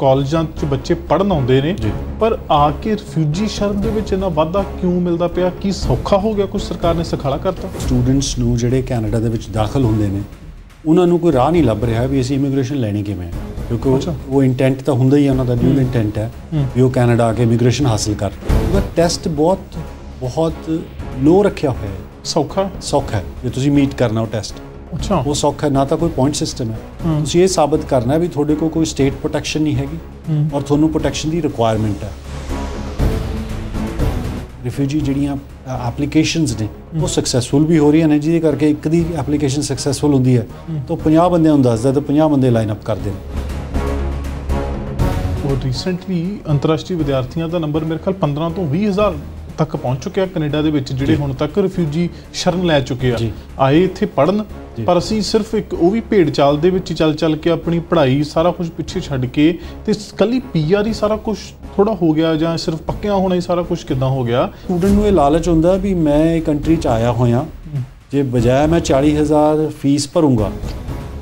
ਕਾਲਜਾਂ 'ਚ ਬੱਚੇ ਪੜਨ ਆਉਂਦੇ ਨੇ ਪਰ ਆ ਕੇ ਰਿਫਿਊਜੀ ਸ਼ਰਮ ਦੇ ਵਿੱਚ ਇਹਨਾਂ ਵਾਧਾ ਕਿਉਂ ਮਿਲਦਾ ਪਿਆ ਕੀ ਸੌਖਾ ਹੋ ਗਿਆ ਕੁਝ ਸਰਕਾਰ ਨੇ ਸਖਾਲਾ ਕਰਤਾ ਸਟੂਡੈਂਟਸ ਨੂੰ ਜਿਹੜੇ ਕੈਨੇਡਾ ਦੇ ਵਿੱਚ ਦਾਖਲ ਹੁੰਦੇ ਨੇ ਉਹਨਾਂ ਨੂੰ ਕੋਈ ਰਾਹ ਨਹੀਂ ਲੱਭ ਰਿਹਾ ਵੀ ਅਸੀਂ ਇਮੀਗ੍ਰੇਸ਼ਨ ਲੈਣੀ ਕਿਵੇਂ ਕਿਉਂਕਿ ਉਹ ਇੰਟੈਂਟ ਤਾਂ ਹੁੰਦਾ ਹੀ ਉਹਨਾਂ ਦਾ ਡਿਊਲ ਇੰਟੈਂਟ ਹੈ ਵੀ ਉਹ ਕੈਨੇਡਾ ਆ ਕੇ ਇਮੀਗ੍ਰੇਸ਼ਨ ਹਾਸਲ ਕਰ ਉਹਦਾ ਟੈਸਟ ਬਹੁਤ ਬਹੁਤ ਲੋ ਰੱਖਿਆ ਹੋਇਆ ਹੈ ਸੌਖਾ ਸੌਖਾ ਜੇ ਤੁਸੀਂ ਮੀਟ ਕਰਨਾ ਉਹ ਟੈਸਟ ਅੱਛਾ ਉਹ ਸੌਖਾ ਨਾ ਤਾਂ ਕੋਈ ਪੁਆਇੰਟ ਸਿਸਟਮ ਹੈ ਤੁਸੀਂ ਇਹ ਸਾਬਤ ਕਰਨਾ ਹੈ ਵੀ ਤੁਹਾਡੇ ਕੋਲ ਕੋਈ ਸਟੇਟ ਪ੍ਰੋਟੈਕਸ਼ਨ ਨਹੀਂ ਹੈਗੀ ਔਰ ਤੁਹਾਨੂੰ ਪ੍ਰੋਟੈਕਸ਼ਨ ਦੀ ਰਿਕੁਆਇਰਮੈਂਟ ਹੈ ਰਿਫਿਊਜੀ ਜਿਹੜੀਆਂ ਐਪਲੀਕੇਸ਼ਨਸ ਨੇ ਉਹ ਸਕਸੈਸਫੁਲ ਵੀ ਹੋ ਰਹੀਆਂ ਨੇ ਜਿਹਦੇ ਕਰਕੇ ਇੱਕ ਦੀ ਐਪਲੀਕੇਸ਼ਨ ਸਕਸੈਸਫੁਲ ਹੁੰਦੀ ਹੈ ਤਾਂ 50 ਬੰਦਿਆਂ ਨੂੰ ਦੱਸਦਾ ਤਾਂ 50 ਬੰਦੇ ਲਾਈਨ ਅਪ ਕਰਦੇ ਨੇ ਉਹ ਰੀਸੈਂਟਲੀ ਅੰਤਰਰਾਸ਼ਟਰੀ ਵਿਦਿਆਰਥੀਆਂ ਦਾ ਨੰਬਰ ਮੇਰੇ ਖਿਆਲ 15 ਤੋਂ 20000 ਤੱਕ ਪਹੁੰਚ ਚੁੱਕਿਆ ਕੈਨੇਡਾ ਦੇ ਵਿੱਚ ਜਿਹੜੇ ਹੁਣ ਤੱਕ ਰਿਫਿਊਜੀ ਸ਼ਰਨ ਲੈ ਚੁੱਕੇ ਆ ਆਏ ਇੱਥੇ ਪੜਨ ਪਰ ਅਸੀਂ ਸਿਰਫ ਇੱਕ ਉਹ ਵੀ ਭੇਡ ਚਾਲ ਦੇ ਵਿੱਚ ਚੱਲ ਚੱਲ ਕੇ ਆਪਣੀ ਪੜ੍ਹਾਈ ਸਾਰਾ ਕੁਝ ਪਿੱਛੇ ਛੱਡ ਕੇ ਤੇ ਕੱਲੀ ਪੀਆਰ ਹੀ ਸਾਰਾ ਕੁਝ ਥੋੜਾ ਹੋ ਗਿਆ ਜਾਂ ਸਿਰਫ ਪੱਕਿਆ ਹੋਣਾ ਹੀ ਸਾਰਾ ਕੁਝ ਕਿਦਾਂ ਹੋ ਗਿਆ ਸਟੂਡੈਂਟ ਨੂੰ ਇਹ ਲਾਲਚ ਹੁੰਦਾ ਵੀ ਮੈਂ ਇਹ ਕੰਟਰੀ 'ਚ ਆਇਆ ਹੋਇਆ ਜੇ ਬਜਾਏ ਮੈਂ 40000 ਫੀਸ ਭਰੂੰਗਾ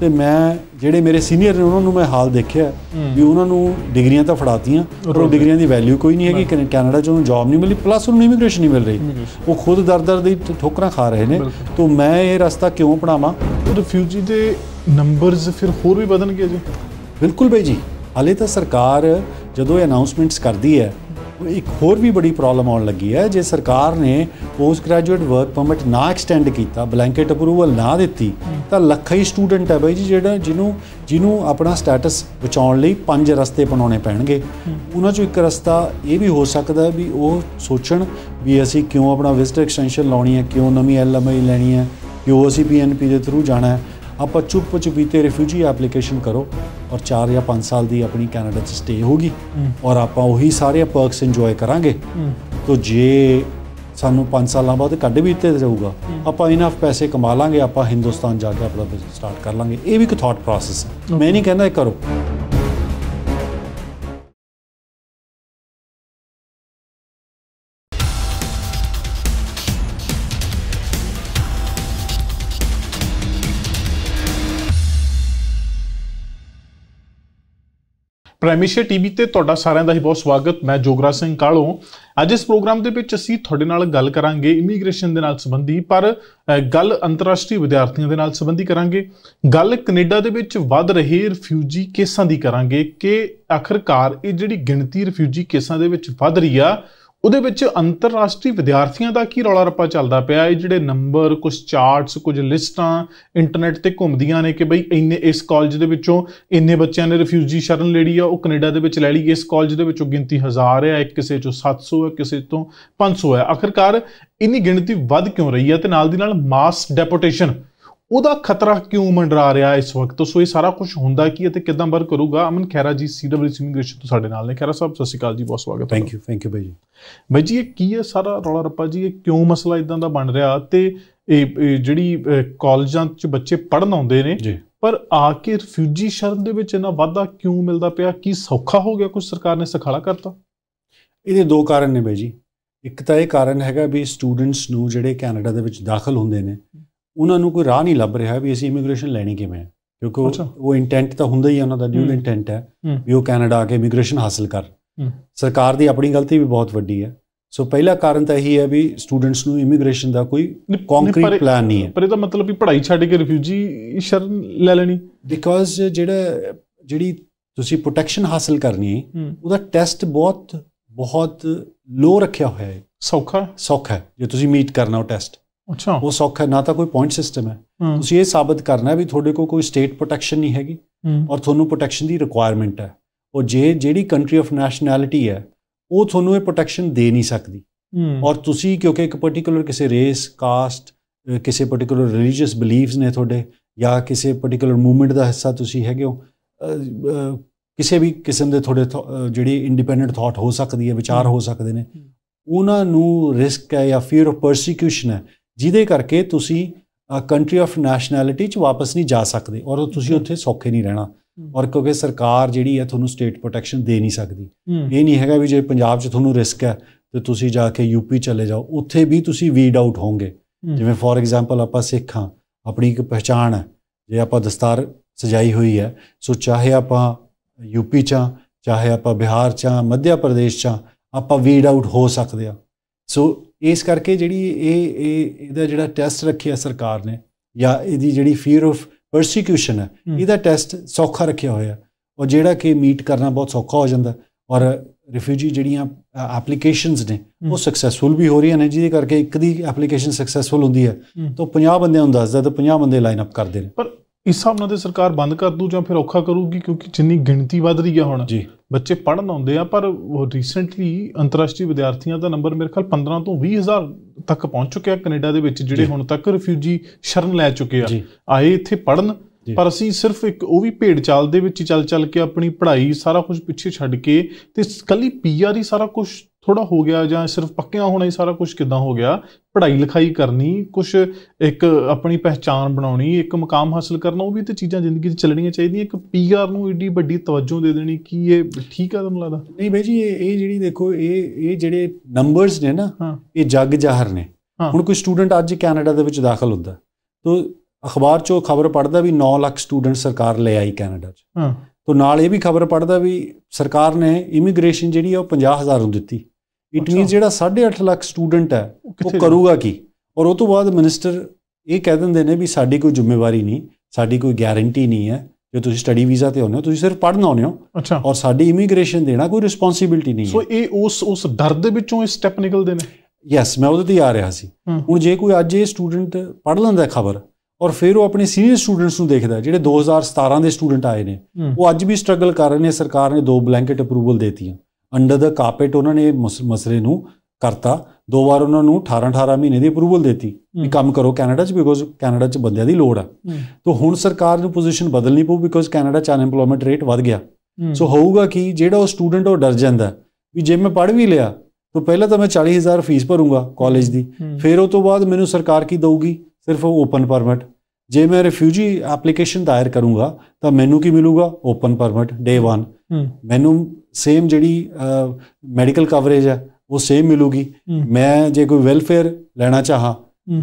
ਤੇ ਮੈਂ ਜਿਹੜੇ ਮੇਰੇ ਸੀਨੀਅਰ ਨੇ ਉਹਨਾਂ ਨੂੰ ਮੈਂ ਹਾਲ ਦੇਖਿਆ ਵੀ ਉਹਨਾਂ ਨੂੰ ਡਿਗਰੀਆਂ ਤਾਂ ਫੜਾਤੀਆਂ ਪਰ ਡਿਗਰੀਆਂ ਦੀ ਵੈਲਿਊ ਕੋਈ ਨਹੀਂ ਹੈਗੀ ਕੈਨੇਡਾ ਚ ਉਹਨੂੰ ਜੌਬ ਨਹੀਂ ਮਿਲੀ ਪਲੱਸ ਉਹਨੂੰ ਇਮੀਗ੍ਰੇਸ਼ਨ ਨਹੀਂ ਮਿਲ ਰਹੀ ਉਹ ਖੁਦ ਦਰਦਰ ਦੀ ਠੋਕਰਾਂ ਖਾ ਰਹੇ ਨੇ ਤੋਂ ਮੈਂ ਇਹ ਰਸਤਾ ਕਿਉਂ ਉਹ ਰਿਫਿਊਜੀ ਦੇ ਨੰਬਰਸ ਫਿਰ ਹੋਰ ਵੀ ਵਧਣਗੇ ਜੀ ਬਿਲਕੁਲ ਬਈ ਜੀ ਹਲੇ ਤਾਂ ਸਰਕਾਰ ਜਦੋਂ ਇਹ ਅਨਾਉਂਸਮੈਂਟਸ ਕਰਦੀ ਹੈ ਇੱਕ ਹੋਰ ਵੀ ਬੜੀ ਪ੍ਰੋਬਲਮ ਆਉਣ ਲੱਗੀ ਹੈ ਜੇ ਸਰਕਾਰ ਨੇ ਪੋਸਟ ਗ੍ਰੈਜੂਏਟ ਵਰਕ ਪਰਮਿਟ ਨਾ ਐਕਸਟੈਂਡ ਕੀਤਾ ਬਲੈਂਕਟ ਅਪਰੂਵਲ ਨਾ ਦਿੱਤੀ ਤਾਂ ਲੱਖਾਂ ਹੀ ਸਟੂਡੈਂਟ ਹੈ ਬਾਈ ਜੀ ਜਿਹੜਾ ਜਿਹਨੂੰ ਜਿਹਨੂੰ ਆਪਣਾ ਸਟੇਟਸ ਬਚਾਉਣ ਲਈ ਪੰਜ ਰਸਤੇ ਬਣਾਉਣੇ ਪੈਣਗੇ ਉਹਨਾਂ ਚੋਂ ਇੱਕ ਰਸਤਾ ਇਹ ਵੀ ਹੋ ਸਕਦਾ ਵੀ ਉਹ ਸੋਚਣ ਵੀ ਅਸੀਂ ਕਿਉਂ ਆਪਣਾ ਵਿਜ਼ਟਰ ਐਕਸਟੈਂਸ਼ਨ ਲਾਉਣੀ ਹੈ ਕਿਉਂ ਨਵੀਂ ਐਲਐਮਆਈ ਲੈਣੀ ਹੈ ਕਿਉਂ ਅਸੀਂ ਪੀਐਨਪੀ ਦੇ ਥਰੂ ਜਾਣਾ ਹੈ ਆਪਾਂ ਚੁੱਪ ਤੇ ਰਿਫਿਊਜੀ ਐਪਲੀਕੇਸ਼ਨ ਕਰੋ ਔਰ 4 ਜਾਂ 5 ਸਾਲ ਦੀ ਆਪਣੀ ਕੈਨੇਡਾ 'ਚ ਸਟੇ ਹੋਗੀ ਔਰ ਆਪਾਂ ਉਹੀ ਸਾਰੇ ਪਰਕਸ ਇੰਜੋਏ ਕਰਾਂਗੇ ਤੋ ਜੇ ਸਾਨੂੰ 5 ਸਾਲਾਂ ਬਾਅਦ ਕੱਢ ਵੀ ਦਿੱਤੇ ਜਾਊਗਾ ਆਪਾਂ ਇਨਾਫ ਪੈਸੇ ਕਮਾ ਲਾਂਗੇ ਆਪਾਂ ਹਿੰਦੁਸਤਾਨ ਜਾ ਕੇ ਆਪਣਾ ਬਿਜ਼ਨਸ ਸਟਾਰਟ ਕਰ ਲਾਂਗੇ ਇਹ ਵੀ ਇੱਕ ਥਾਟ ਪ੍ਰੋਸੈਸ ਹੈ ਮੈਂ ਨਹੀਂ ਕਹਿੰਦਾ ਇਹ ਕਰੋ ਪ੍ਰਾਈਮੇਸ਼ੀਆ ਟੀਵੀ ਤੇ ਤੁਹਾਡਾ ਸਾਰਿਆਂ ਦਾ ਹੀ ਬਹੁਤ ਸਵਾਗਤ ਮੈਂ ਜੋਗਰਾ ਸਿੰਘ ਕਾਲੋਂ ਅੱਜ ਇਸ ਪ੍ਰੋਗਰਾਮ ਦੇ ਵਿੱਚ ਅਸੀਂ ਤੁਹਾਡੇ ਨਾਲ ਗੱਲ ਕਰਾਂਗੇ ਇਮੀਗ੍ਰੇਸ਼ਨ ਦੇ ਨਾਲ ਸੰਬੰਧੀ ਪਰ ਗੱਲ ਅੰਤਰਰਾਸ਼ਟਰੀ ਵਿਦਿਆਰਥੀਆਂ ਦੇ ਨਾਲ ਸੰਬੰਧੀ ਕਰਾਂਗੇ ਗੱਲ ਕੈਨੇਡਾ ਦੇ ਵਿੱਚ ਵੱਧ ਰਹੇ ਰਿਫਿਊਜੀ ਕੇਸਾਂ ਦੀ ਕਰਾਂਗੇ ਕਿ ਆਖਰਕਾਰ ਇਹ ਜਿਹੜੀ ਗਿਣਤੀ ਰਿਫਿਊਜੀ ਕੇਸਾਂ ਦੇ ਵਿੱਚ ਵੱਧ ਰਹੀ ਆ ਉਹਦੇ ਵਿੱਚ ਅੰਤਰਰਾਸ਼ਟਰੀ ਵਿਦਿਆਰਥੀਆਂ ਦਾ ਕੀ ਰੌਲਾ ਰੱਪਾ ਚੱਲਦਾ ਪਿਆ ਇਹ ਜਿਹੜੇ ਨੰਬਰ ਕੁਝ ਚਾਰਟਸ ਕੁਝ ਲਿਸਟਾਂ ਇੰਟਰਨੈਟ ਤੇ ਘੁੰਮਦੀਆਂ ਨੇ ਕਿ ਬਈ ਇੰਨੇ ਇਸ ਕਾਲਜ ਦੇ ਵਿੱਚੋਂ ਇੰਨੇ ਬੱਚਿਆਂ ਨੇ ਰਿਫਿਊਜੀ ਸ਼ਰਨ ਲੈੜੀ ਆ ਉਹ ਕੈਨੇਡਾ ਦੇ ਵਿੱਚ ਲੈ ਲਈ ਇਸ ਕਾਲਜ ਦੇ ਵਿੱਚੋਂ ਗਿਣਤੀ ਹਜ਼ਾਰ ਹੈ ਇੱਕ ਕਿਸੇ ਚੋਂ 700 ਹੈ ਕਿਸੇ ਤੋਂ 500 ਹੈ ਆਖਰਕਾਰ ਇੰਨੀ ਗਿਣਤੀ ਵੱਧ ਕਿਉਂ ਰਹੀ ਹੈ ਤੇ ਨਾਲ ਦੀ ਨਾਲ ਮਾਸ ਡੈਪੋਟੇਸ਼ਨ ਉਹਦਾ ਖਤਰਾ ਕਿਉਂ ਮੰਡਰਾ ਰਿਹਾ ਇਸ ਵਕਤ ਸੋ ਇਹ ਸਾਰਾ ਕੁਝ ਹੁੰਦਾ ਕੀ ਅਤੇ ਕਿਦਾਂ ਵਰ ਕਰੂਗਾ ਅਮਨ ਖੈਰਾ ਜੀ ਸੀਡਬਲਯੂਸੀ ਇਮੀਗ੍ਰੇਸ਼ਨ ਤੋਂ ਸਾਡੇ ਨਾਲ ਨੇ ਖੈਰਾ ਸਾਹਿਬ ਸਤਿ ਸ਼੍ਰੀ ਅਕਾਲ ਜੀ ਬਹੁਤ ਸਵਾਗਤ ਹੈ ਥੈਂਕ ਯੂ ਥੈਂਕ ਯੂ ਭਾਈ ਜੀ ਬਾਈ ਜੀ ਇਹ ਕੀ ਹੈ ਸਾਰਾ ਰੌਲਾ ਰੱਪਾ ਜੀ ਇਹ ਕਿਉਂ ਮਸਲਾ ਇਦਾਂ ਦਾ ਬਣ ਰਿਹਾ ਤੇ ਇਹ ਜਿਹੜੀ ਕਾਲਜਾਂ 'ਚ ਬੱਚੇ ਪੜਨ ਆਉਂਦੇ ਨੇ ਪਰ ਆ ਕੇ ਰਿਫਿਊਜੀ ਸ਼ਰਨ ਦੇ ਵਿੱਚ ਇਹਨਾਂ ਵਾਧਾ ਕਿਉਂ ਮਿਲਦਾ ਪਿਆ ਕੀ ਸੌਖਾ ਹੋ ਗਿਆ ਕੁਝ ਸਰਕਾਰ ਨੇ ਸਖਾਲਾ ਕਰਤਾ ਇਹਦੇ ਦੋ ਕਾਰਨ ਨੇ ਬਾਈ ਜੀ ਇੱਕ ਤਾਂ ਇਹ ਕਾਰਨ ਹੈਗਾ ਵੀ ਸਟੂਡੈਂਟਸ ਨੂੰ ਜਿਹੜੇ ਕੈਨੇਡਾ ਦੇ ਵਿੱਚ ਦਾਖਲ ਹੁੰਦੇ ਨੇ ਉਹਨਾਂ ਨੂੰ ਕੋਈ ਰਾਹ ਨਹੀਂ ਲੱਭ ਰਿਹਾ ਵੀ ਅਸੀਂ ਇਮੀਗ੍ਰੇਸ਼ਨ ਲੈਣੀ ਕਿਵੇਂ ਕਿਉਂਕਿ ਉਹ ਇੰਟੈਂਟ ਤਾਂ ਹੁੰਦਾ ਹੀ ਹੈ ਉਹਨਾਂ ਦਾ ਡਿਊਲ ਇੰਟੈਂਟ ਹੈ ਵੀ ਉਹ ਕੈਨੇਡਾ ਆ ਕੇ ਇਮੀਗ੍ਰੇਸ਼ਨ ਹਾਸਲ ਕਰ ਸਰਕਾਰ ਦੀ ਆਪਣੀ ਗਲਤੀ ਵੀ ਬਹੁਤ ਵੱਡੀ ਹੈ ਸੋ ਪਹਿਲਾ ਕਾਰਨ ਤਾਂ ਇਹੀ ਹੈ ਵੀ ਸਟੂਡੈਂਟਸ ਨੂੰ ਇਮੀਗ੍ਰੇਸ਼ਨ ਦਾ ਕੋਈ ਕੰਕਰੀਟ ਪਲਾਨ ਨਹੀਂ ਹੈ ਪਰ ਇਹਦਾ ਮਤਲਬ ਵੀ ਪੜ੍ਹਾਈ ਛੱਡ ਕੇ ਰਿਫਿਊਜੀ ਸ਼ਰਨ ਲੈ ਲੈਣੀ ਬਿਕਾਜ਼ ਜਿਹੜਾ ਜਿਹੜੀ ਤੁਸੀਂ ਪ੍ਰੋਟੈਕਸ਼ਨ ਹਾਸਲ ਕਰਨੀ ਹੈ ਉਹਦਾ ਟੈਸਟ ਬਹੁਤ ਬਹੁਤ ਲੋ ਰੱਖਿਆ ਹੋਇਆ ਹੈ ਸੌਖਾ ਸੌਖਾ ਜੇ ਤੁਸੀਂ ਮੀਟ ਕਰਨਾ ਉਹ ਟੈਸਟ ਅੱਛਾ ਉਹ ਸੌਖਾ ਨਾ ਤਾਂ ਕੋਈ ਪੁਆਇੰਟ ਸਿਸਟਮ ਹੈ ਤੁਸੀਂ ਇਹ ਸਾਬਤ ਕਰਨਾ ਹੈ ਵੀ ਤੁਹਾਡੇ ਕੋਲ ਕੋਈ ਸਟੇਟ ਪ੍ਰੋਟੈਕਸ਼ਨ ਨਹੀਂ ਹੈਗੀ ਔਰ ਤੁਹਾਨੂੰ ਪ੍ਰੋਟੈਕਸ਼ਨ ਦੀ ਰਿਕੁਆਇਰਮੈਂਟ ਹੈ ਉਹ ਜੇ ਜਿਹੜੀ ਕੰਟਰੀ ਆਫ ਨੈਸ਼ਨੈਲਿਟੀ ਹੈ ਉਹ ਤੁਹਾਨੂੰ ਇਹ ਪ੍ਰੋਟੈਕਸ਼ਨ ਦੇ ਨਹੀਂ ਸਕਦੀ ਔਰ ਤੁਸੀਂ ਕਿਉਂਕਿ ਇੱਕ ਪਾਰਟਿਕੂਲਰ ਕਿਸੇ ਰੇਸ ਕਾਸਟ ਕਿਸੇ ਪਾਰਟਿਕੂਲਰ ਰਿਲੀਜੀਅਸ ਬਲੀਫਸ ਨੇ ਤੁਹਾਡੇ ਜਾਂ ਕਿਸੇ ਪਾਰਟਿਕੂਲਰ ਮੂਵਮੈਂਟ ਦਾ ਹਿੱਸਾ ਤੁਸੀਂ ਹੈਗੇ ਹੋ ਕਿਸੇ ਵੀ ਕਿਸਮ ਦੇ ਤੁਹਾਡੇ ਜਿਹੜੀ ਇੰਡੀਪੈਂਡੈਂਟ ਥਾਟ ਹੋ ਸਕਦੀ ਹੈ ਵਿਚਾਰ ਹੋ ਸਕਦੇ ਨੇ ਉਹਨਾਂ ਨੂੰ ਰਿਸਕ ਹੈ ਜਾਂ ਫੀਅਰ ਆਫ ਪਰਸੀਕਿਊਸ਼ਨ ਹੈ ਜਿਹਦੇ ਕਰਕੇ ਤੁਸੀਂ ਕੰਟਰੀ ਆਫ ਨੈਸ਼ਨੈਲਿਟੀ ਚ ਵਾਪਸ ਨਹੀਂ ਜਾ ਸਕਦੇ ਔਰ ਤੁਸੀਂ ਉੱਥੇ ਸੌਖੇ ਨਹੀਂ ਰਹਿਣਾ ਔਰ ਕਿਉਂਕਿ ਸਰਕਾਰ ਜਿਹੜੀ ਹੈ ਤੁਹਾਨੂੰ ਸਟੇਟ ਪ੍ਰੋਟੈਕਸ਼ਨ ਦੇ ਨਹੀਂ ਸਕਦੀ ਇਹ ਨਹੀਂ ਹੈਗਾ ਵੀ ਜੇ ਪੰਜਾਬ 'ਚ ਤੁਹਾਨੂੰ ਰਿਸਕ ਹੈ ਤੇ ਤੁਸੀਂ ਜਾ ਕੇ ਯੂਪੀ ਚਲੇ ਜਾਓ ਉੱਥੇ ਵੀ ਤੁਸੀਂ ਵੀਡ ਆਊਟ ਹੋਵੋਗੇ ਜਿਵੇਂ ਫੋਰ ਐਗਜ਼ਾਮਪਲ ਆਪਾਂ ਸਿੱਖਾਂ ਆਪਣੀ ਇੱਕ ਪਛਾਣ ਹੈ ਜੇ ਆਪਾਂ ਦਸਤਾਰ ਸਜਾਈ ਹੋਈ ਹੈ ਸੋ ਚਾਹੇ ਆਪਾਂ ਯੂਪੀ 'ਚ ਚਾਹੇ ਆਪਾਂ ਬਿਹਾਰ 'ਚ ਮੱਧ ਪ੍ਰਦੇਸ਼ 'ਚ ਆਪਾਂ ਵੀਡ ਆਊਟ ਹੋ ਸਕਦੇ ਆ ਸੋ ਇਸ ਕਰਕੇ ਜਿਹੜੀ ਇਹ ਇਹ ਇਹਦਾ ਜਿਹੜਾ ਟੈਸਟ ਰੱਖਿਆ ਸਰਕਾਰ ਨੇ ਜਾਂ ਇਹਦੀ ਜਿਹੜੀ ਫੀਅਰ ਆਫ ਪਰਸੀਕਿਊਸ਼ਨ ਹੈ ਇਹਦਾ ਟੈਸਟ ਸੌਖਾ ਰੱਖਿਆ ਹੋਇਆ ਔਰ ਜਿਹੜਾ ਕਿ ਮੀਟ ਕਰਨਾ ਬਹੁਤ ਸੌਖਾ ਹੋ ਜਾਂਦਾ ਔਰ ਰਿਫਿਊਜੀ ਜਿਹੜੀਆਂ ਐਪਲੀਕੇਸ਼ਨਸ ਨੇ ਉਹ ਸਕਸੈਸਫੁਲ ਵੀ ਹੋ ਰਹੀਆਂ ਨੇ ਜਿਹਦੇ ਕਰਕੇ ਇੱਕ ਦੀ ਐਪਲੀਕੇਸ਼ਨ ਸਕਸੈਸਫੁਲ ਹੁੰਦੀ ਹੈ ਤਾਂ 50 ਬੰਦਿਆਂ ਨੂੰ ਦੱਸਦਾ ਤਾਂ 50 ਬੰਦੇ ਲਾਈਨ ਅਪ ਕਰਦੇ ਨੇ ਪਰ ਇਸ ਹਿਸਾਬ ਨਾਲ ਤੇ ਸਰਕਾਰ ਬੰਦ ਕਰ ਦੂ ਜਾਂ ਫਿਰ ਔਖਾ ਕਰੂਗੀ ਕਿਉਂਕਿ ਜਿੰਨੀ ਗਿਣਤੀ ਵੱਧ ਰਹੀ ਹੈ ਹੁਣ ਜੀ ਬੱਚੇ ਪੜਨ ਆਉਂਦੇ ਆ ਪਰ ਰੀਸੈਂਟਲੀ ਅੰਤਰਰਾਸ਼ਟਰੀ ਵਿਦਿਆਰਥੀਆਂ ਦਾ ਨੰਬਰ ਮੇਰੇ ਖਿਆਲ 15 ਤੋਂ 20000 ਤੱਕ ਪਹੁੰਚ ਚੁੱਕਿਆ ਕੈਨੇਡਾ ਦੇ ਵਿੱਚ ਜਿਹੜੇ ਹੁਣ ਤੱਕ ਰਿਫਿਊਜੀ ਸ਼ਰਨ ਲੈ ਚੁੱਕੇ ਆ ਆਏ ਇੱਥੇ ਪੜਨ ਪਰ ਅਸੀਂ ਸਿਰਫ ਇੱਕ ਉਹ ਵੀ ਭੇਡ ਚਾਲ ਦੇ ਵਿੱਚ ਚੱਲ ਚੱਲ ਕੇ ਆਪਣੀ ਪੜ੍ਹਾਈ ਸਾਰਾ ਕੁਝ ਪਿੱਛੇ ਛੱਡ ਕੇ ਤੇ ਕੱਲੀ ਪੀਆਰ ਹੀ ਸਾਰਾ ਕੁਝ ਥੋੜਾ ਹੋ ਗਿਆ ਜਾਂ ਸਿਰਫ ਪੱਕਿਆਂ ਹੋਣਾ ਹੀ ਸਾਰਾ ਕੁਝ ਕਿਦਾਂ ਹੋ ਗਿਆ ਪੜ੍ਹਾਈ ਲਿਖਾਈ ਕਰਨੀ ਕੁਝ ਇੱਕ ਆਪਣੀ ਪਹਿਚਾਨ ਬਣਾਉਣੀ ਇੱਕ ਮਕਾਮ ਹਾਸਲ ਕਰਨਾ ਉਹ ਵੀ ਤੇ ਚੀਜ਼ਾਂ ਜ਼ਿੰਦਗੀ 'ਚ ਚੱਲਣੀਆਂ ਚਾਹੀਦੀਆਂ ਇੱਕ ਪੀਆਰ ਨੂੰ ਏਡੀ ਵੱਡੀ ਤਵੱਜੋ ਦੇ ਦੇਣੀ ਕੀ ਇਹ ਠੀਕ ਆ ਤੁਹਾਨੂੰ ਲੱਗਦਾ ਨਹੀਂ ਭਾਈ ਜੀ ਇਹ ਇਹ ਜਿਹੜੀ ਦੇਖੋ ਇਹ ਇਹ ਜਿਹੜੇ ਨੰਬਰਸ ਨੇ ਨਾ ਇਹ ਜੱਗ ਜਾਹਰ ਨੇ ਹੁਣ ਕੋਈ ਸਟੂਡੈਂਟ ਅੱਜ ਕੈਨੇਡਾ ਦੇ ਵਿੱਚ ਦਾਖਲ ਹੁੰਦਾ ਤਾਂ ਅਖਬਾਰ 'ਚੋਂ ਖਬਰ ਪੜਦਾ ਵੀ 9 ਲੱਖ ਸਟੂਡੈਂਟ ਸਰਕਾਰ ਲੈ ਆਈ ਕੈਨੇਡਾ 'ਚ ਹਾਂ ਤੋਂ ਨਾਲ ਇਹ ਵੀ ਖਬਰ ਪੜਦਾ ਵੀ ਸਰਕਾਰ ਨੇ ਇਮੀਗ੍ਰੇਸ਼ਨ ਜਿਹੜੀ ਆ ਉਹ 50000 ਨੂੰ ਦਿੱਤੀ ਇਟ ਮੀਨਸ ਜਿਹੜਾ 8.5 ਲੱਖ ਸਟੂਡੈਂਟ ਹੈ ਉਹ ਕਰੂਗਾ ਕੀ ਔਰ ਉਹ ਤੋਂ ਬਾਅਦ ਮਿਨਿਸਟਰ ਇਹ ਕਹਿ ਦਿੰਦੇ ਨੇ ਵੀ ਸਾਡੀ ਕੋਈ ਜ਼ਿੰਮੇਵਾਰੀ ਨਹੀਂ ਸਾਡੀ ਕੋਈ ਗਾਰੰਟੀ ਨਹੀਂ ਹੈ ਜੇ ਤੁਸੀਂ ਸਟੱਡੀ ਵੀਜ਼ਾ ਤੇ ਆਉਨੇ ਹੋ ਤੁਸੀਂ ਸਿਰਫ ਪੜਨ ਆਉਨੇ ਹੋ ਅੱਛਾ ਔਰ ਸਾਡੀ ਇਮੀਗ੍ਰੇਸ਼ਨ ਦੇਣਾ ਕੋਈ ਰਿਸਪੌਂਸਿਬਿਲਟੀ ਨਹੀਂ ਹੈ ਸੋ ਇਹ ਉਸ ਉਸ ਡਰ ਦੇ ਵਿੱਚੋਂ ਇਹ ਸਟੈਪ ਨਿਕਲਦੇ ਨੇ ਯੈਸ ਮੈਂ ਉਹਦੇ ਤੇ ਆ ਰਿਹਾ ਸੀ ਹੁਣ ਜੇ ਕੋਈ ਅੱਜ ਇਹ ਸਟੂਡੈਂਟ ਪੜ ਲੈਂਦਾ ਖਬਰ ਔਰ ਫਿਰ ਉਹ ਆਪਣੇ ਸੀਨੀਅਰ ਸਟੂਡੈਂਟਸ ਨੂੰ ਦੇਖਦਾ ਜਿਹੜੇ 2017 ਦੇ ਸਟੂਡੈਂਟ ਆਏ ਨੇ ਉਹ ਅੱਜ ਵੀ ਸਟਰਗਲ ਕਰ ਰਹੇ ਨੇ ਸਰਕਾਰ ਨੇ ਦੋ ਬਲੈਂਕਟ ਅਪਰੂਵਲ ਦਿੱਤੀ ਅੰਡਰ ਦਾ ਕਾਰਪੇਟ ਉਹਨਾਂ ਨੇ ਮਸਲੇ ਨੂੰ ਕਰਤਾ ਦੋ ਵਾਰ ਉਹਨਾਂ ਨੂੰ 18 18 ਮਹੀਨੇ ਦੀ ਅਪਰੂਵਲ ਦਿੱਤੀ ਵੀ ਕੰਮ ਕਰੋ ਕੈਨੇਡਾ 'ਚ ਬਿਕੋਜ਼ ਕੈਨੇਡਾ 'ਚ ਬੰਦਿਆਂ ਦੀ ਲੋੜ ਆ ਤਾਂ ਹੁਣ ਸਰਕਾਰ ਨੂੰ ਪੋਜੀਸ਼ਨ ਬਦਲਣੀ ਪਊ ਬਿਕੋਜ਼ ਕੈਨੇਡਾ 'ਚ ਅਨਐਮਪਲੋਇਮੈਂਟ ਰੇਟ ਵਧ ਗਿਆ ਸੋ ਹੋਊਗਾ ਕਿ ਜਿਹੜਾ ਉਹ ਸਟੂਡੈਂਟ ਉਹ ਡਰ ਜਾਂਦਾ ਵੀ ਜੇ ਮੈਂ ਪੜ੍ਹ ਵੀ ਲਿਆ ਤਾਂ ਪਹਿਲਾਂ ਤਾਂ ਮੈਂ 40000 ਫੀਸ ਭਰੂੰਗਾ ਕਾਲਜ ਦੀ ਫਿਰ ਉਹ ਤੋਂ ਬਾਅਦ ਮੈਨੂੰ ਸਰਕਾਰ ਕੀ ਦੇਊਗੀ ਸਿਰਫ ਉਹ ਓਪਨ ਪਰਮਿਟ ਜੇ ਮੈਂ ਰਿਫਿਊਜੀ ਐਪਲੀਕੇਸ਼ਨ ਦਾਇਰ ਕਰੂੰਗਾ ਤਾਂ ਮੈਨੂੰ ਕੀ ਮਿਲੂਗਾ ਓਪਨ ਪਰਮਿਟ ਡੇ 1 ਮੈਨੂੰ ਸੇਮ ਜਿਹੜੀ ਮੈਡੀਕਲ ਕਵਰੇਜ ਹੈ ਉਹ ਸੇਮ ਮਿਲੂਗੀ ਮੈਂ ਜੇ ਕੋਈ ਵੈਲਫੇਅਰ ਲੈਣਾ ਚਾਹਾਂ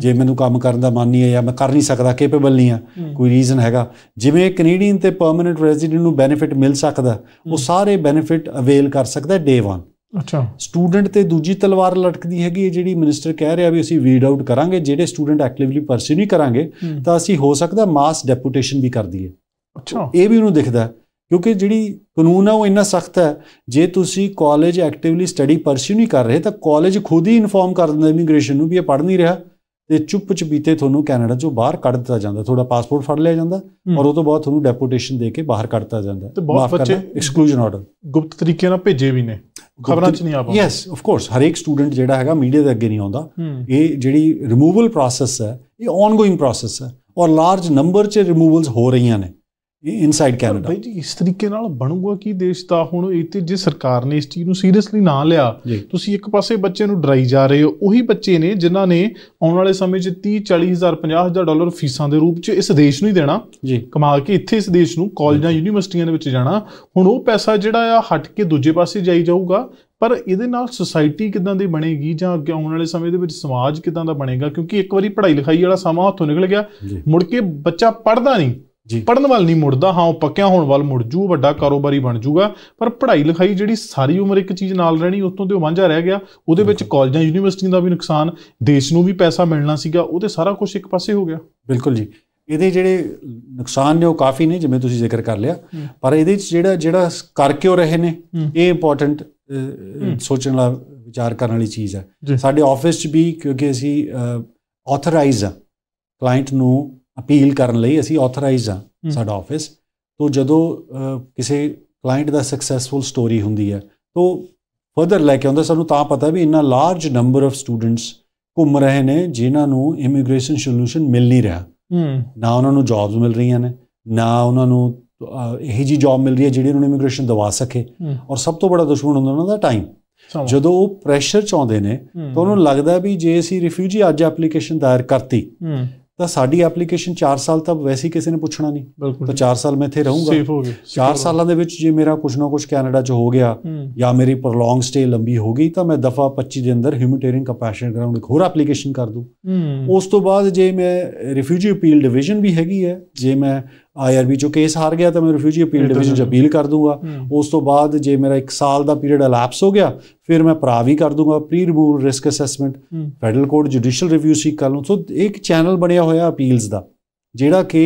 ਜੇ ਮੈਨੂੰ ਕੰਮ ਕਰਨ ਦਾ ਮਨ ਨਹੀਂ ਹੈ ਜਾਂ ਮੈਂ ਕਰ ਨਹੀਂ ਸਕਦਾ ਕੈਪੇਬਲ ਨਹੀਂ ਆ ਕੋਈ ਰੀਜ਼ਨ ਹੈਗਾ ਜਿਵੇਂ ਕੈਨੇਡੀਅਨ ਤੇ ਪਰਮਨੈਂਟ ਰੈਜ਼ੀਡੈਂਟ ਨੂੰ ਬੈਨੀਫਿਟ ਮਿਲ ਸਕਦਾ ਉਹ ਸਾਰੇ ਬੈਨੀਫਿਟ ਅਵੇਲ ਕਰ ਸਕਦਾ ਡੇ 1 ਅੱਛਾ ਸਟੂਡੈਂਟ ਤੇ ਦੂਜੀ ਤਲਵਾਰ ਲਟਕਦੀ ਹੈਗੀ ਜਿਹੜੀ ਮਿਨਿਸਟਰ ਕਹਿ ਰਿਹਾ ਵੀ ਅਸੀਂ ਵੀਡ ਆਊਟ ਕਰਾਂਗੇ ਜਿਹੜੇ ਸਟੂਡੈਂਟ ਐਕਟਿਵਲੀ ਪਰਸੂ ਨਹੀਂ ਕਰਾਂਗੇ ਤਾਂ ਅਸੀਂ ਹੋ ਸਕਦਾ ਮਾਸ ਡੈਪੂਟੇਸ਼ਨ ਵੀ ਕਰ ਦਈਏ ਅੱਛਾ ਇਹ ਵੀ ਉਹਨੂੰ ਦਿਖਦਾ ਕਿਉਂਕਿ ਜਿਹੜੀ ਕਾਨੂੰਨ ਆ ਉਹ ਇੰਨਾ ਸਖਤ ਹੈ ਜੇ ਤੁਸੀਂ ਕਾਲਜ ਐਕਟਿਵਲੀ ਸਟੱਡੀ ਪਰਸੂ ਨਹੀਂ ਕਰ ਰਹੇ ਤਾਂ ਕਾਲਜ ਖੁਦ ਹੀ ਇਨਫਾਰਮ ਕਰ ਦਿੰਦਾ ਇਮੀਗ੍ਰੇਸ਼ਨ ਨੂੰ ਵੀ ਇਹ ਪੜ ਨਹੀਂ ਰਿਹਾ ਤੇ ਚੁੱਪ ਚਪੀਤੇ ਤੁਹਾਨੂੰ ਕੈਨੇਡਾ ਚੋਂ ਬਾਹਰ ਕੱਢ ਦਿੱਤਾ ਜਾਂਦਾ ਤੁਹਾਡਾ ਪਾਸਪੋਰਟ ਫੜ ਲਿਆ ਜਾਂਦਾ ਔਰ ਉਹ ਤੋਂ ਬਾਅਦ ਤੁਹਾਨੂੰ ਡੈਪੂਟੇਸ਼ਨ ਦੇ ਕੇ ਬਾਹਰ ਕੱਢ ਦਿੱਤਾ ਜਾਂਦਾ ਮਾਫ ਬਹੁਤ ਬੱਚੇ ਐਕਸਕਲੂਜਨ ਆਰਡਰ ਗੁਪਤ ਤਰੀਕੇ ਨਾਲ ਭੇਜੇ ਵੀ ਨੇ ਖਬਰਾਂ 'ਚ ਨਹੀਂ ਆਪਾਂ ਯੈਸ ਆਫ ਕੋਰਸ ਹਰੇਕ ਸਟੂਡੈਂਟ ਜਿਹੜਾ ਹੈਗਾ ਮੀਡੀਆ ਦੇ ਅੱਗੇ ਨਹੀਂ ਆਉਂਦਾ ਇਹ ਜਿਹੜੀ ਰਿਮੂਵਲ ਪ੍ਰੋਸੈਸ ਹੈ ਇਹ ਔਨਗੋਇੰਗ ਪ੍ਰੋਸੈਸ ਹੈ ਔਰ ਲਾਰਜ ਨੰਬਰ 'ਚ ਰਿਮੂਵਲਸ ਹੋ ਰਹੀਆਂ ਨੇ ਇਨਸਾਈਡ ਕੈਨੇਡਾ ਬਈ ਜੀ ਇਸ ਤਰੀਕੇ ਨਾਲ ਬਣੂਗਾ ਕਿ ਦੇਸ਼ ਦਾ ਹੁਣ ਇਹ ਤੇ ਜੇ ਸਰਕਾਰ ਨੇ ਇਸ ਚੀਜ਼ ਨੂੰ ਸੀਰੀਅਸਲੀ ਨਾ ਲਿਆ ਤੁਸੀਂ ਇੱਕ ਪਾਸੇ ਬੱਚੇ ਨੂੰ ਡਰਾਈ ਜਾ ਰਹੇ ਹੋ ਉਹੀ ਬੱਚੇ ਨੇ ਜਿਨ੍ਹਾਂ ਨੇ ਆਉਣ ਵਾਲੇ ਸਮੇਂ 'ਚ 30 40000 50000 ਡਾਲਰ ਫੀਸਾਂ ਦੇ ਰੂਪ 'ਚ ਇਸ ਦੇਸ਼ ਨੂੰ ਹੀ ਦੇਣਾ ਕਮਾਲ ਕੇ ਇੱਥੇ ਇਸ ਦੇਸ਼ ਨੂੰ ਕਾਲਜਾਂ ਯੂਨੀਵਰਸਿਟੀਆਂ ਦੇ ਵਿੱਚ ਜਾਣਾ ਹੁਣ ਉਹ ਪੈਸਾ ਜਿਹੜਾ ਆ ਹਟ ਕੇ ਦੂਜੇ ਪਾਸੇ ਜਾਈ ਜਾਊਗਾ ਪਰ ਇਹਦੇ ਨਾਲ ਸੋਸਾਇਟੀ ਕਿਦਾਂ ਦੀ ਬਣੇਗੀ ਜਾਂ ਅੱਗੇ ਆਉਣ ਵਾਲੇ ਸਮੇਂ ਦੇ ਵਿੱਚ ਸਮਾਜ ਕਿਦਾਂ ਦਾ ਬਣੇਗਾ ਕਿਉਂਕਿ ਇੱਕ ਵਾਰੀ ਪੜ੍ਹਾਈ ਲਿਖਾਈ ਵਾਲਾ ਸਮਾਂ ਹੱਥੋਂ ਨਿਕਲ ਗਿਆ ਮੁੜ ਕੇ ਬੱਚਾ ਪੜਦਾ ਨਹੀਂ ਜੀ ਪੜਨ ਵਾਲ ਨਹੀਂ ਮੁੜਦਾ ਹਾਂ ਉਹ ਪੱਕਿਆ ਹੋਣ ਵਾਲ ਮੁੜ ਜੂ ਵੱਡਾ ਕਾਰੋਬਾਰੀ ਬਣ ਜੂਗਾ ਪਰ ਪੜ੍ਹਾਈ ਲਿਖਾਈ ਜਿਹੜੀ ਸਾਰੀ ਉਮਰ ਇੱਕ ਚੀਜ਼ ਨਾਲ ਰਹਿਣੀ ਉਤੋਂ ਤੇ ਉਹ ਵਾਂਝਾ ਰਹਿ ਗਿਆ ਉਹਦੇ ਵਿੱਚ ਕਾਲਜਾਂ ਯੂਨੀਵਰਸਿਟੀਆਂ ਦਾ ਵੀ ਨੁਕਸਾਨ ਦੇਸ਼ ਨੂੰ ਵੀ ਪੈਸਾ ਮਿਲਣਾ ਸੀਗਾ ਉਹ ਤੇ ਸਾਰਾ ਕੁਝ ਇੱਕ ਪਾਸੇ ਹੋ ਗਿਆ ਬਿਲਕੁਲ ਜੀ ਇਹਦੇ ਜਿਹੜੇ ਨੁਕਸਾਨ ਨੇ ਉਹ ਕਾਫੀ ਨੇ ਜਿਵੇਂ ਤੁਸੀਂ ਜ਼ਿਕਰ ਕਰ ਲਿਆ ਪਰ ਇਹਦੇ ਵਿੱਚ ਜਿਹੜਾ ਜਿਹੜਾ ਕਰ ਕਿਉਂ ਰਹੇ ਨੇ ਇਹ ਇੰਪੋਰਟੈਂਟ ਸੋਚਣ ਵਾਲਾ ਵਿਚਾਰ ਕਰਨ ਵਾਲੀ ਚੀਜ਼ ਹੈ ਸਾਡੇ ਆਫਿਸ 'ਚ ਵੀ ਕਿਉਂਕਿ ਅਸੀਂ ਆਥੋਰਾਈਜ਼ ਕਲਾਇੰਟ ਨੂੰ ਅਪੀਲ ਕਰਨ ਲਈ ਅਸੀਂ ਆਥੋਰਾਈਜ਼ ਆ ਸਾਡਾ ਆਫਿਸ ਤੋਂ ਜਦੋਂ ਕਿਸੇ ਕਲਾਇੰਟ ਦਾ ਸਕਸੈਸਫੁਲ ਸਟੋਰੀ ਹੁੰਦੀ ਹੈ ਤੋਂ ਫਰਦਰ ਲੈ ਕੇ ਆਉਂਦਾ ਸਾਨੂੰ ਤਾਂ ਪਤਾ ਵੀ ਇੰਨਾ ਲਾਰਜ ਨੰਬਰ ਆਫ ਸਟੂਡੈਂਟਸ ਘੁੰਮ ਰਹੇ ਨੇ ਜਿਨ੍ਹਾਂ ਨੂੰ ਇਮੀਗ੍ਰੇਸ਼ਨ ਸੋਲੂਸ਼ਨ ਮਿਲ ਨਹੀਂ ਰਿਹਾ ਨਾ ਉਹਨਾਂ ਨੂੰ ਜੌਬਸ ਮਿਲ ਰਹੀਆਂ ਨੇ ਨਾ ਉਹਨਾਂ ਨੂੰ ਇਹ ਜੀ ਜੌਬ ਮਿਲ ਰਹੀ ਹੈ ਜਿਹੜੀ ਉਹਨਾਂ ਨੂੰ ਇਮੀਗ੍ਰੇਸ਼ਨ ਦਵਾ ਸਕੇ ਔਰ ਸਭ ਤੋਂ ਬੜਾ ਦੁਸ਼ਮਣ ਹੁੰਦਾ ਉਹਨਾਂ ਦਾ ਟਾਈਮ ਜਦੋਂ ਉਹ ਪ੍ਰੈਸ਼ਰ ਆਉਂਦੇ ਨੇ ਤਾਂ ਉਹਨੂੰ ਲੱਗਦਾ ਵੀ ਜੇ ਅਸੀਂ ਰਿਫਿਊਜੀ ਅੱਜ ਐਪਲੀਕੇਸ਼ਨ ਦਾਇਰ ਕਰਤੀ ਤਾਂ ਸਾਡੀ ਐਪਲੀਕੇਸ਼ਨ 4 ਸਾਲ ਤੱਕ ਵੈਸੇ ਕਿਸੇ ਨੇ ਪੁੱਛਣਾ ਨਹੀਂ ਤਾਂ 4 ਸਾਲ ਮੈਂ ਇੱਥੇ ਰਹੂੰਗਾ ਸੇਫ ਹੋ ਗਿਆ 4 ਸਾਲਾਂ ਦੇ ਵਿੱਚ ਜੇ ਮੇਰਾ ਕੁਝ ਨਾ ਕੁਝ ਕੈਨੇਡਾ 'ਚ ਹੋ ਗਿਆ ਜਾਂ ਮੇਰੀ ਪ੍ਰੋਲੋਂਗ ਸਟੇ ਲੰਬੀ ਹੋ ਗਈ ਤਾਂ ਮੈਂ ਦਫਾ 25 ਦੇ ਅੰਦਰ ਹਿਊਮਨਿਟੇਰੀਅਨ ਕੰਪੈਸ਼ਨ ਗਰਾਉਂਡ ਇੱਕ ਹੋਰ ਐਪਲੀਕੇਸ਼ਨ ਕਰ ਦੂੰ ਉਸ ਤੋਂ ਬਾਅਦ ਜੇ ਮੈਂ ਰਿਫਿਊਜੀ ਅਪੀਲ ਡਿਵੀਜ਼ਨ ਵੀ ਹੈਗੀ ਹੈ ਜੇ ਮੈਂ ਆਈਆਰਬੀ ਜੋ ਕੇਸ ਹਾਰ ਗਿਆ ਤਾਂ ਮੈਂ ਰਿਫਿਊਜੀ ਅਪੀਲ ਡਿਵੀਜ਼ਨ 'ਚ ਅਪੀਲ ਕਰ ਦੂੰਗਾ ਉਸ ਤੋਂ ਬਾਅਦ ਜੇ ਮੇਰਾ 1 ਸਾਲ ਦਾ ਪੀਰੀਅਡ ਅਲੈਪਸ ਹੋ ਗਿਆ ਫਿਰ ਮੈਂ ਭਰਾ ਵੀ ਕਰ ਦੂੰਗਾ pre removal risk assessment federal court judicial review ਸੀ ਕਰ ਲੂੰ ਸੋ ਇੱਕ ਚੈਨਲ ਬਣਿਆ ਹੋਇਆ ਅਪੀਲਸ ਦਾ ਜਿਹੜਾ ਕਿ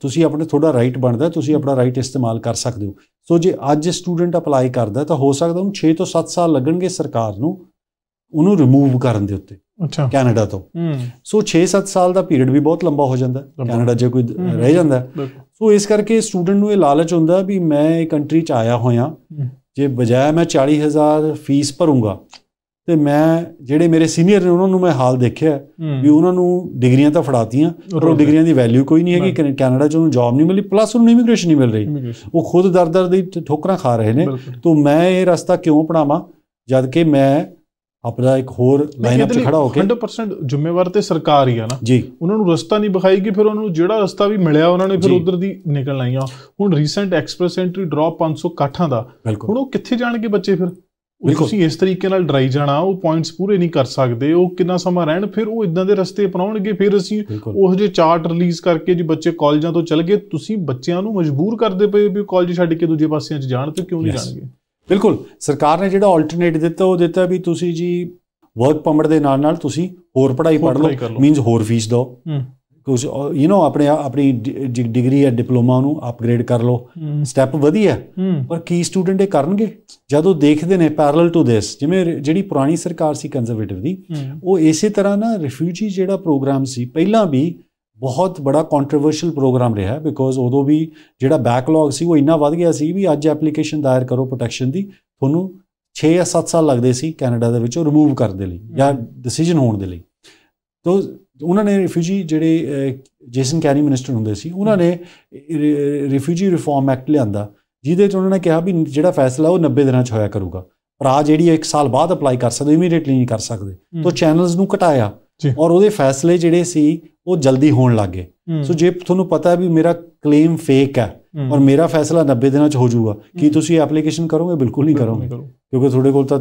ਤੁਸੀਂ ਆਪਣੇ ਤੁਹਾਡਾ ਰਾਈਟ ਬਣਦਾ ਤੁਸੀਂ ਆਪਣਾ ਰਾਈਟ ਇਸਤੇਮਾਲ ਕਰ ਸਕਦੇ ਹੋ ਸੋ ਜੇ ਅੱਜ ਸਟੂਡੈਂਟ ਅਪਲਾਈ ਕਰਦਾ ਤਾਂ ਹੋ ਸਕਦਾ ਉਹਨੂੰ 6 ਤੋਂ 7 ਸਾਲ ਲੱਗਣਗੇ ਸਰਕਾਰ ਨੂੰ ਉਹਨੂੰ ਰਿਮੂਵ ਕਰਨ ਦੇ ਉੱਤੇ ਅੱਛਾ ਕੈਨੇਡਾ ਤੋਂ ਸੋ 6-7 ਸਾਲ ਦਾ ਪੀਰੀਅਡ ਵੀ ਬਹੁਤ ਲੰਬਾ ਹੋ ਜਾਂਦਾ ਕੈਨੇਡਾ ਜੇ ਕੋਈ ਰਹਿ ਜਾਂਦਾ ਸੋ ਇਸ ਕਰਕੇ ਸਟੂਡੈਂਟ ਨੂੰ ਇਹ ਲਾਲਚ ਹੁੰਦਾ ਵੀ ਮੈਂ ਇਹ ਕੰਟਰੀ 'ਚ ਆਇਆ ਹੋਇਆ ਜੇ ਬਜਾਏ ਮੈਂ 40000 ਫੀਸ ਭਰੂੰਗਾ ਤੇ ਮੈਂ ਜਿਹੜੇ ਮੇਰੇ ਸੀਨੀਅਰ ਨੇ ਉਹਨਾਂ ਨੂੰ ਮੈਂ ਹਾਲ ਦੇਖਿਆ ਵੀ ਉਹਨਾਂ ਨੂੰ ਡਿਗਰੀਆਂ ਤਾਂ ਫੜਾਤੀਆਂ ਪਰ ਉਹ ਡਿਗਰੀਆਂ ਦੀ ਵੈਲਿਊ ਕੋਈ ਨਹੀਂ ਹੈਗੀ ਕੈਨੇਡਾ ਚ ਉਹਨੂੰ ਜੌਬ ਨਹੀਂ ਮਿਲੀ ਪਲੱਸ ਉਹਨੂੰ ਇਮੀਗ੍ਰੇਸ਼ਨ ਨਹੀਂ ਮਿਲ ਰਹੀ ਉਹ ਖੁਦ ਦਰਦਰ ਦੀ ਠੋਕਰਾਂ ਖਾ ਰਹੇ ਨੇ ਤੋਂ ਮੈਂ ਇਹ ਰਸਤਾ ਕਿਉਂ ਅਪਣਾਵਾਂ ਜਦ ਕਿ ਮੈਂ ਆਪਣਾ ਇੱਕ ਹੋਰ ਲਾਈਨ ਅਪ 'ਚ ਖੜਾ ਹੋ ਕੇ 100% ਜ਼ਿੰਮੇਵਾਰ ਤੇ ਸਰਕਾਰ ਹੀ ਆ ਨਾ ਜੀ ਉਹਨਾਂ ਨੂੰ ਰਸਤਾ ਨਹੀਂ ਕਿ ਫਿਰ ਉਹਨਾਂ ਨੂੰ ਜਿਹੜਾ ਰਸਤਾ ਵੀ ਮਿਲਿਆ ਉਹਨਾਂ ਨੇ ਫਿਰ ਉਧਰ ਦੀ ਨਿਕਲ ਆਈਆਂ ਹੁਣ ਰੀਸੈਂਟ ਐਕਸਪ੍ਰੈਸ ਐਂਟਰੀ ਡ੍ਰੌਪ 500 ਕਾਠਾਂ ਦਾ ਹੁਣ ਉਹ ਕਿੱਥੇ ਜਾਣਗੇ ਬੱਚੇ ਫਿਰ ਤੁਸੀਂ ਇਸ ਤਰੀਕੇ ਨਾਲ ਡਰਾਈ ਜਾਣਾ ਉਹ ਪੁਆਇੰਟਸ ਪੂਰੇ ਨਹੀਂ ਕਰ ਸਕਦੇ ਉਹ ਕਿੰਨਾ ਸਮਾਂ ਰਹਿਣ ਫਿਰ ਉਹ ਇਦਾਂ ਦੇ ਰਸਤੇ ਅਪਣਾਉਣਗੇ ਫਿਰ ਅਸੀਂ ਉਹ ਜੇ ਚਾਰਟ ਰਿਲੀਜ਼ ਕਰਕੇ ਜੀ ਬੱਚੇ ਕਾਲਜਾਂ ਤੋਂ ਚਲ ਗਏ ਤੁਸੀਂ ਬੱਚਿਆਂ ਨੂੰ ਮਜਬੂਰ ਕਰਦੇ ਪਏ ਵੀ ਕਾਲਜ ਛੱਡ ਕੇ ਦੂਜੇ ਪਾਸਿਆਂ 'ਚ ਜਾਣ ਤੇ ਕਿਉਂ ਨਹੀਂ ਜਾਣਗੇ ਬਿਲਕੁਲ ਸਰਕਾਰ ਨੇ ਜਿਹੜਾ ਆਲਟਰਨੇਟ ਦਿੱਤਾ ਉਹ ਦਿੱਤਾ ਵੀ ਤੁਸੀਂ ਜੀ ਵਰਕ ਪਰਮਿਟ ਦੇ ਨਾਲ ਨਾਲ ਤੁਸੀਂ ਹੋਰ ਪੜ੍ਹਾਈ ਪੜ੍ਹ ਲਓ ਮੀਨਸ ਹੋਰ ਫੀਸ ਦੋ ਕੁਝ ਯੂ نو ਆਪਣੇ ਆਪਣੀ ਡਿਗਰੀ ਜਾਂ ਡਿਪਲੋਮਾ ਨੂੰ ਅਪਗ੍ਰੇਡ ਕਰ ਲਓ ਸਟੈਪ ਵਧੀਆ ਪਰ ਕੀ ਸਟੂਡੈਂਟ ਇਹ ਕਰਨਗੇ ਜਦੋਂ ਦੇਖਦੇ ਨੇ ਪੈਰਲਲ ਟੂ ਥਿਸ ਜਿਵੇਂ ਜਿਹੜੀ ਪੁਰਾਣੀ ਸਰਕਾਰ ਸੀ ਕੰਜ਼ਰਵੇਟਿਵ ਦੀ ਉਹ ਇਸੇ ਤਰ੍ਹਾਂ ਨਾ ਰਿਫਿਊਜੀ ਜਿਹੜਾ ਪ੍ਰੋਗਰਾਮ ਸੀ ਪਹਿਲਾਂ ਵੀ ਬਹੁਤ ਬੜਾ ਕੰਟਰੋਵਰਸ਼ੀਅਲ ਪ੍ਰੋਗਰਾਮ ਰਿਹਾ ਬਿਕੋਜ਼ ਉਦੋਂ ਵੀ ਜਿਹੜਾ ਬੈਕਲੌਗ ਸੀ ਉਹ ਇੰਨਾ ਵੱਧ ਗਿਆ ਸੀ ਵੀ ਅੱਜ ਐਪਲੀਕੇਸ਼ਨ ਦਾਇਰ ਕਰੋ ਪ੍ਰੋਟੈਕਸ਼ਨ ਦੀ ਤੁਹਾਨੂੰ 6 ਜਾਂ 7 ਸਾਲ ਲੱਗਦੇ ਸੀ ਕੈਨੇਡਾ ਦੇ ਵਿੱਚੋਂ ਰਿਮੂਵ ਕਰਨ ਦੇ ਲਈ ਜਾਂ ਡਿਸੀਜਨ ਹੋਣ ਦੇ ਲਈ ਤੋਂ ਉਹਨਾਂ ਨੇ ਰਿਫਿਊਜੀ ਜਿਹੜੇ ਜੇਸਨ ਕੈਨੀ ਮਿਨਿਸਟਰ ਹੁੰਦੇ ਸੀ ਉਹਨਾਂ ਨੇ ਰਿਫਿਊਜੀ ਰਿਫਾਰਮ ਐਕਟ ਲਿਆਂਦਾ ਜਿਹਦੇ ਚ ਉਹਨਾਂ ਨੇ ਕਿਹਾ ਵੀ ਜਿਹੜਾ ਫੈਸਲਾ ਉਹ 90 ਦਿਨਾਂ ਚ ਹੋਇਆ ਕਰੂਗਾ ਪਰ ਆ ਜਿਹੜੀ 1 ਸਾਲ ਬਾਅਦ ਅਪਲਾਈ ਕਰ ਸਕਦੇ ਇਮੀਡੀਏਟਲੀ ਨਹੀਂ ਕਰ ਸਕਦੇ ਤੋਂ ਚੈਨਲਸ ਨੂੰ ਘਟਾਇਆ ਔਰ ਉਹਦੇ ਫੈਸਲੇ ਜਿਹੜੇ ਸੀ ਉਹ ਜਲਦੀ ਹੋਣ ਲੱਗੇ ਸੋ ਜੇ ਤੁਹਾਨੂੰ ਪਤਾ ਵੀ ਮੇਰਾ ਕਲੇਮ ਫੇਕ ਹੈ ਔਰ ਮੇਰਾ ਫੈਸਲਾ 90 ਦਿਨਾਂ ਚ ਹੋ ਜਾਊਗਾ ਕੀ ਤੁਸੀਂ ਐਪਲੀਕੇਸ਼ਨ ਕਰੋਗੇ ਬਿਲਕੁਲ ਨਹੀਂ ਕਰੋਗੇ ਕਿਉਂਕਿ ਤੁਹਾਡੇ ਕੋਲ ਤਾਂ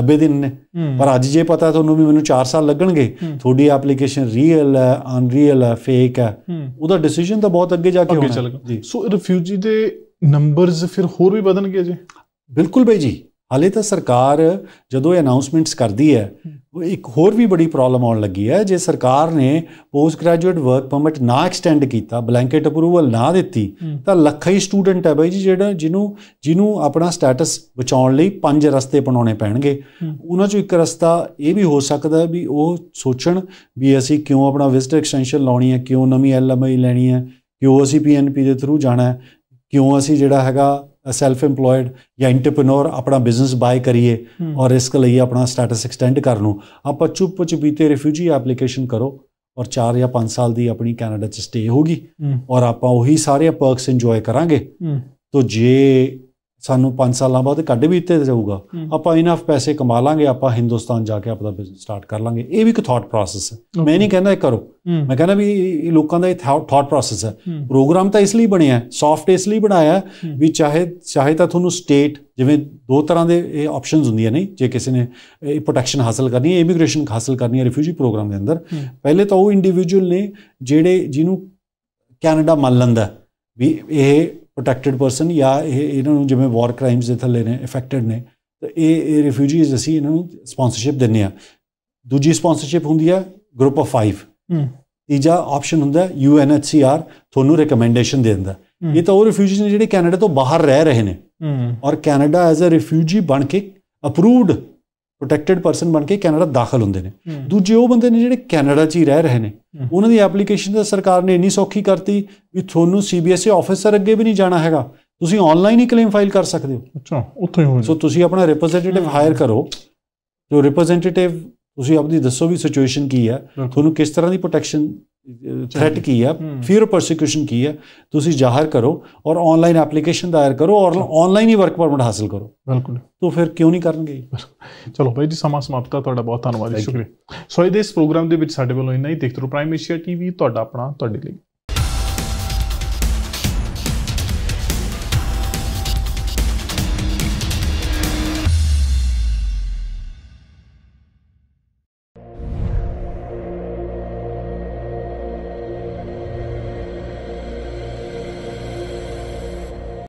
90 ਦਿਨ ਨੇ ਪਰ ਅੱਜ ਜੇ ਪਤਾ ਤੁਹਾਨੂੰ ਵੀ ਮੈਨੂੰ 4 ਸਾਲ ਲੱਗਣਗੇ ਤੁਹਾਡੀ ਐਪਲੀਕੇਸ਼ਨ ਰੀਅਲ ਹੈ ਅਨਰੀਅਲ ਹੈ ਫੇਕ ਹੈ ਉਹਦਾ ਡਿਸੀਜਨ ਤਾਂ ਬਹੁਤ ਅੱਗੇ ਜਾ ਕੇ ਹੋਣਾ ਸੋ ਰਿਫਿਊਜੀ ਦੇ ਨੰਬਰਸ ਫਿਰ ਹੋਰ ਵੀ ਵਧਣਗੇ ਜੀ ਬਿਲਕੁਲ ਬਈ ਜੀ ਹਾਲੇ ਤਾਂ ਸਰਕਾਰ ਜਦੋਂ ਇਹ ਅਨਾਉਂਸਮੈਂਟਸ ਕਰਦੀ ਹੈ ਇੱਕ ਹੋਰ ਵੀ ਬੜੀ ਪ੍ਰੋਬਲਮ ਆਉਣ ਲੱਗੀ ਹੈ ਜੇ ਸਰਕਾਰ ਨੇ ਪੋਸਟ ਗ੍ਰੈਜੂਏਟ ਵਰਕ ਪਰਮਿਟ ਨਾ ਐਕਸਟੈਂਡ ਕੀਤਾ ਬਲੈਂਕਟ ਅਪਰੂਵਲ ਨਾ ਦਿੱਤੀ ਤਾਂ ਲੱਖਾਂ ਹੀ ਸਟੂਡੈਂਟ ਹੈ ਬਾਈ ਜੀ ਜਿਹੜਾ ਜਿਹਨੂੰ ਜਿਹਨੂੰ ਆਪਣਾ ਸਟੇਟਸ ਬਚਾਉਣ ਲਈ ਪੰਜ ਰਸਤੇ ਬਣਾਉਣੇ ਪੈਣਗੇ ਉਹਨਾਂ ਚੋਂ ਇੱਕ ਰਸਤਾ ਇਹ ਵੀ ਹੋ ਸਕਦਾ ਹੈ ਵੀ ਉਹ ਸੋਚਣ ਵੀ ਅਸੀਂ ਕਿਉਂ ਆਪਣਾ ਵਿਜ਼ਟਰ ਐਕਸਟੈਂਸ਼ਨ ਲਾਉਣੀ ਹੈ ਕਿਉਂ ਨਵੀਂ ਐਲਐਮਆਈ ਲੈਣੀ ਹੈ ਕਿਉਂ ਅਸੀਂ ਪੀਐਨਪੀ ਦੇ ਥਰੂ ਜਾਣਾ ਹੈ ਕਿਉਂ ਅਸੀਂ ਜਿਹੜਾ ਹੈਗਾ ਸੈਲਫ ਏਮਪਲੋਇਡ ਜਾਂ ਐਂਟਰਪ੍ਰੀਨਰ ਆਪਣਾ ਬਿਜ਼ਨਸ ਬਾਈ ਕਰੀਏ ਔਰ ਰਿਸਕ ਲਈ ਆਪਣਾ ਸਟੇਟਸ ਐਕਸਟੈਂਡ ਕਰ ਲੂ ਆਪਾਂ ਚੁੱਪ ਚੁਪੀਤੇ ਰਿਫਿਊਜੀ ਐਪਲੀਕੇਸ਼ਨ ਕਰੋ ਔਰ 4 ਜਾਂ 5 ਸਾਲ ਦੀ ਆਪਣੀ ਕੈਨੇਡਾ ਚ ਸਟੇ ਹੋਗੀ ਔਰ ਆਪਾਂ ਉਹੀ ਸਾਰੇ ਪਰਕਸ ਇੰਜੋਏ ਕਰਾਂਗੇ ਤੋ ਜੇ ਸਾਨੂੰ 5 ਸਾਲਾਂ ਬਾਅਦ ਕੱਢ ਵੀ ਦਿੱਤੇ ਜਾਊਗਾ ਆਪਾਂ ਇਨਫ ਪੈਸੇ ਕਮਾ ਲਾਂਗੇ ਆਪਾਂ ਹਿੰਦੁਸਤਾਨ ਜਾ ਕੇ ਆਪਣਾ ਬਿਜ਼ਨਸ ਸਟਾਰਟ ਕਰ ਲਾਂਗੇ ਇਹ ਵੀ ਇੱਕ ਥਾਟ ਪ੍ਰੋਸੈਸ ਹੈ ਮੈਂ ਨਹੀਂ ਕਹਿੰਦਾ ਇਹ ਕਰੋ ਮੈਂ ਕਹਿੰਦਾ ਵੀ ਇਹ ਲੋਕਾਂ ਦਾ ਇਹ ਥਾਟ ਪ੍ਰੋਸੈਸ ਹੈ ਪ੍ਰੋਗਰਾਮ ਤਾਂ ਇਸ ਲਈ ਬਣਿਆ ਹੈ ਸੌਫਟ ਇਸ ਲਈ ਬਣਾਇਆ ਵੀ ਚਾਹੇ ਚਾਹੇ ਤਾਂ ਤੁਹਾਨੂੰ ਸਟੇਟ ਜਿਵੇਂ ਦੋ ਤਰ੍ਹਾਂ ਦੇ ਇਹ ਆਪਸ਼ਨਸ ਹੁੰਦੀਆਂ ਨੇ ਜੇ ਕਿਸੇ ਨੇ ਇਹ ਪ੍ਰੋਟੈਕਸ਼ਨ ਹਾਸਲ ਕਰਨੀ ਹੈ ਇਮੀਗ੍ਰੇਸ਼ਨ ਹਾਸਲ ਕਰਨੀ ਹੈ ਰਿਫਿਊਜੀ ਪ੍ਰੋਗਰਾਮ ਦੇ ਅੰਦਰ ਪਹਿਲੇ ਤਾਂ ਉਹ ਇੰਡੀਵਿਜੂਅਲ ਨੇ ਜਿਹੜੇ ਜਿਹਨੂੰ ਕੈਨੇਡਾ ਮੰਨ ਲੈਂਦਾ ਵੀ ਇਹ ਪ੍ਰੋਟੈਕਟਡ ਪਰਸਨ ਜਾਂ ਇਹ ਇਹਨਾਂ ਨੂੰ ਜਿਵੇਂ ਵਾਰ ਕ੍ਰਾਈਮਸ ਦੇ ਥੱਲੇ ਨੇ ਇਫੈਕਟਡ ਨੇ ਤਾਂ ਇਹ ਇਹ ਰਿਫਿਊਜੀਸ ਅਸੀਂ ਇਹਨਾਂ ਨੂੰ ਸਪਾਂਸਰਸ਼ਿਪ ਦਿੰਨੇ ਆ ਦੂਜੀ ਸਪਾਂਸਰਸ਼ਿਪ ਹੁੰਦੀ ਆ ਗਰੁੱਪ ਆਫ 5 ਹੂੰ ਤੀਜਾ ਆਪਸ਼ਨ ਹੁੰਦਾ ਯੂਐਨਐਚਸੀਆਰ ਤੁਹਾਨੂੰ ਰეკਮੈਂਡੇਸ਼ਨ ਦੇ ਦਿੰਦਾ ਇਹ ਤਾਂ ਉਹ ਰਿਫਿਊਜੀਸ ਨੇ ਜਿਹੜੇ ਕੈਨੇਡਾ ਤੋਂ ਬਾਹਰ ਰਹਿ ਰਹੇ ਨੇ ਹੂੰ ਔਰ ਕੈਨੇਡਾ ਐਜ਼ ਅ ਰਿਫਿਊਜੀ ਬਣ ਕੇ ਅਪਰੂਵਡ ਪ੍ਰੋਟੈਕਟਡ ਪਰਸਨ ਬਣ ਕੇ ਕੈਨੇਡਾ ਦਾਖਲ ਹੁੰਦੇ ਨੇ ਦੂਜੇ ਉਹ ਬੰਦੇ ਨੇ ਜਿਹੜੇ ਕੈਨੇਡਾ 'ਚ ਹੀ ਰਹਿ ਰਹੇ ਨੇ ਉਹਨਾਂ ਦੀ ਐਪਲੀਕੇਸ਼ਨ ਤਾਂ ਸਰਕਾਰ ਨੇ ਇੰਨੀ ਸੌਖੀ ਕਰਤੀ ਵੀ ਤੁਹਾਨੂੰ ਸੀਬੀਐਸਏ ਆਫੀਸਰ e ਅੱਗੇ ਵੀ ਨਹੀਂ ਜਾਣਾ ਹੈਗਾ ਤੁਸੀਂ ਆਨਲਾਈਨ ਹੀ ਕਲੇਮ ਫਾਈਲ ਕਰ ਸਕਦੇ ਹੋ ਅੱਛਾ ਉੱਥੇ ਹੀ ਹੋ ਸੋ ਤੁਸੀਂ ਆਪਣਾ ਰਿਪਰੈਜ਼ੈਂਟੇਟਿਵ ਹਾਇਰ ਕਰੋ ਜੋ ਰਿਪਰੈਜ਼ੈਂਟੇਟਿਵ ਤੁਸੀਂ ਆਪਦੀ ਦੱਸੋ ਵੀ ਸਿਚੁਏਸ਼ਨ ਕੀ ਹੈ ਤੁਹਾਨੂੰ ਕਿਸ ਤਰ੍ਹਾਂ ਦੀ ਪ੍ਰੋਟੈਕਸ਼ਨ ਥ੍ਰੈਟ ਕੀ ਆ ਫੀਅਰ ਪਰਸੀਕਿਊਸ਼ਨ ਕੀ ਆ ਤੁਸੀਂ ਜ਼ਾਹਰ ਕਰੋ ਔਰ ਆਨਲਾਈਨ ਐਪਲੀਕੇਸ਼ਨ ਦਾਇਰ ਕਰੋ ਔਰ ਆਨਲਾਈਨ ਹੀ ਵਰਕ ਪਰਮਿਟ ਹਾਸਲ ਕਰੋ ਬਿਲਕੁਲ ਤੋ ਫਿਰ ਕਿਉਂ ਨਹੀਂ ਕਰਨਗੇ ਚਲੋ ਭਾਈ ਜੀ ਸਮਾਂ ਸਮਾਪਤਾ ਤੁਹਾਡਾ ਬਹੁਤ ਧੰਨਵਾਦ ਸ਼ੁਕਰੀਆ ਸੋ ਇਹਦੇ ਇਸ ਪ੍ਰੋਗਰਾਮ ਦੇ ਵਿੱਚ ਸਾਡੇ ਵੱਲੋਂ ਇੰਨਾ ਹੀ ਦੇਖਦੇ ਰਹੋ ਪ੍ਰਾਈਮ ਏਸ਼ੀਆ ਟੀਵੀ ਤੁਹਾਡਾ ਆਪਣਾ ਤੁਹਾਡੇ ਲਈ